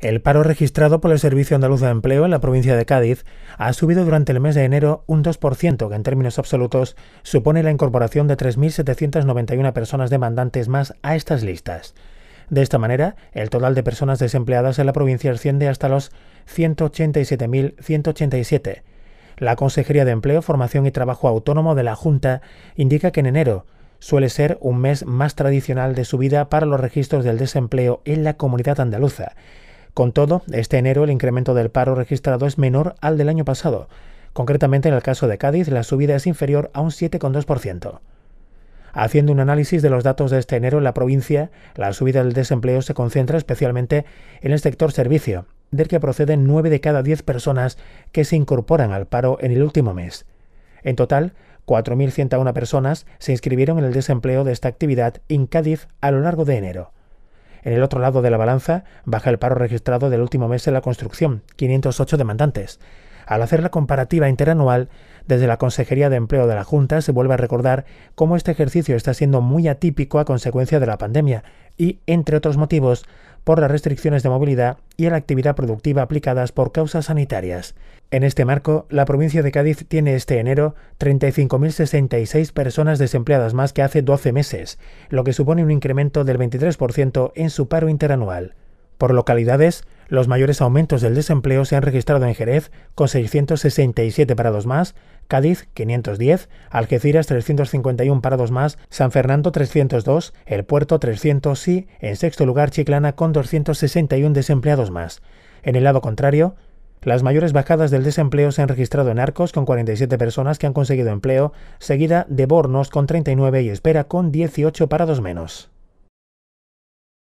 El paro registrado por el Servicio Andaluz de Empleo en la provincia de Cádiz ha subido durante el mes de enero un 2%, que en términos absolutos supone la incorporación de 3.791 personas demandantes más a estas listas. De esta manera, el total de personas desempleadas en la provincia asciende hasta los 187.187. La Consejería de Empleo, Formación y Trabajo Autónomo de la Junta indica que en enero suele ser un mes más tradicional de subida para los registros del desempleo en la comunidad andaluza con todo, este enero el incremento del paro registrado es menor al del año pasado. Concretamente en el caso de Cádiz, la subida es inferior a un 7,2%. Haciendo un análisis de los datos de este enero en la provincia, la subida del desempleo se concentra especialmente en el sector servicio, del que proceden 9 de cada 10 personas que se incorporan al paro en el último mes. En total, 4.101 personas se inscribieron en el desempleo de esta actividad en Cádiz a lo largo de enero. En el otro lado de la balanza baja el paro registrado del último mes en la construcción, 508 demandantes. Al hacer la comparativa interanual, desde la Consejería de Empleo de la Junta se vuelve a recordar cómo este ejercicio está siendo muy atípico a consecuencia de la pandemia y, entre otros motivos, por las restricciones de movilidad y a la actividad productiva aplicadas por causas sanitarias. En este marco, la provincia de Cádiz tiene este enero 35.066 personas desempleadas más que hace 12 meses, lo que supone un incremento del 23% en su paro interanual. Por localidades, los mayores aumentos del desempleo se han registrado en Jerez, con 667 parados más, Cádiz 510, Algeciras 351 parados más, San Fernando 302, El Puerto 300 y, en sexto lugar, Chiclana con 261 desempleados más. En el lado contrario, las mayores bajadas del desempleo se han registrado en Arcos, con 47 personas que han conseguido empleo, seguida de Bornos, con 39 y Espera, con 18 parados menos.